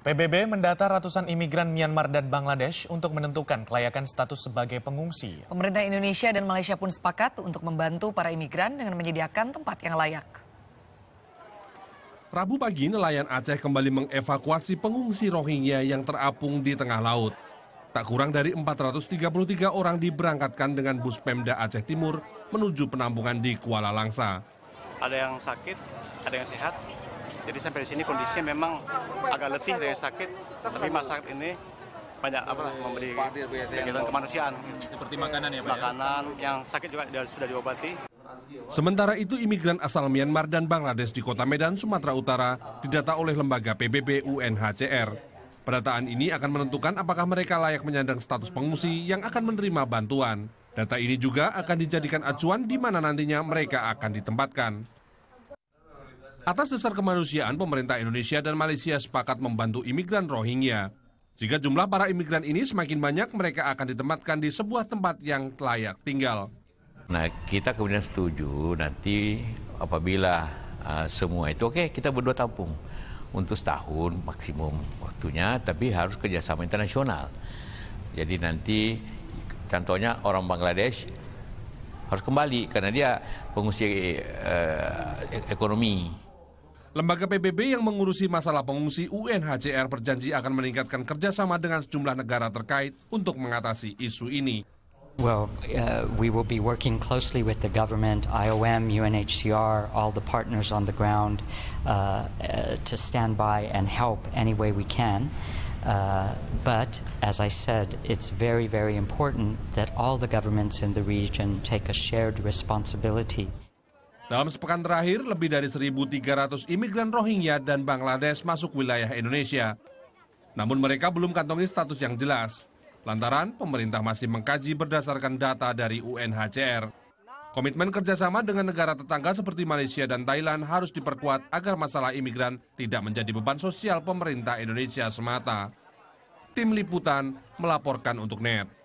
PBB mendata ratusan imigran Myanmar dan Bangladesh untuk menentukan kelayakan status sebagai pengungsi. Pemerintah Indonesia dan Malaysia pun sepakat untuk membantu para imigran dengan menyediakan tempat yang layak. Rabu pagi, nelayan Aceh kembali mengevakuasi pengungsi Rohingya yang terapung di tengah laut. Tak kurang dari 433 orang diberangkatkan dengan bus Pemda Aceh Timur menuju penampungan di Kuala Langsa ada yang sakit, ada yang sehat. Jadi sampai di sini kondisinya memang agak letih dari sakit, tapi masyarakat ini banyak apa memberi kegiatan kemanusiaan seperti makanan ya Pak ya? makanan ya? yang sakit juga sudah diobati Sementara itu, imigran asal Myanmar dan Bangladesh di kota Medan, Sumatera Utara, didata oleh lembaga PBB UNHCR. Pendataan ini akan menentukan apakah mereka layak menyandang status pengungsi yang akan menerima bantuan. Data ini juga akan dijadikan acuan di mana nantinya mereka akan ditempatkan. Atas dasar kemanusiaan, pemerintah Indonesia dan Malaysia sepakat membantu imigran Rohingya. Jika jumlah para imigran ini semakin banyak, mereka akan ditempatkan di sebuah tempat yang layak tinggal. Nah, kita kemudian setuju nanti apabila uh, semua itu, oke okay, kita berdua tampung untuk setahun maksimum waktunya, tapi harus kerjasama internasional. Jadi nanti Contohnya orang Bangladesh harus kembali karena dia pengungsi eh, e-, ekonomi. Lembaga PBB yang mengurusi masalah pengungsi UNHCR berjanji akan meningkatkan kerjasama dengan sejumlah negara terkait untuk mengatasi isu ini. Well, uh, we will be working closely with the government, IOM, UNHCR, all the partners on the ground uh, uh, to stand by and help any way we can. Uh, but, as I said, it's very, very important that all the governments in the region take a shared responsibility. Dalam sepekan terakhir, lebih dari 1.300 imigran Rohingya dan Bangladesh masuk wilayah Indonesia. Namun mereka belum kantongi status yang jelas, lantaran pemerintah masih mengkaji berdasarkan data dari UNHCR. Komitmen kerjasama dengan negara tetangga seperti Malaysia dan Thailand harus diperkuat agar masalah imigran tidak menjadi beban sosial pemerintah Indonesia semata. Tim Liputan melaporkan untuk NET.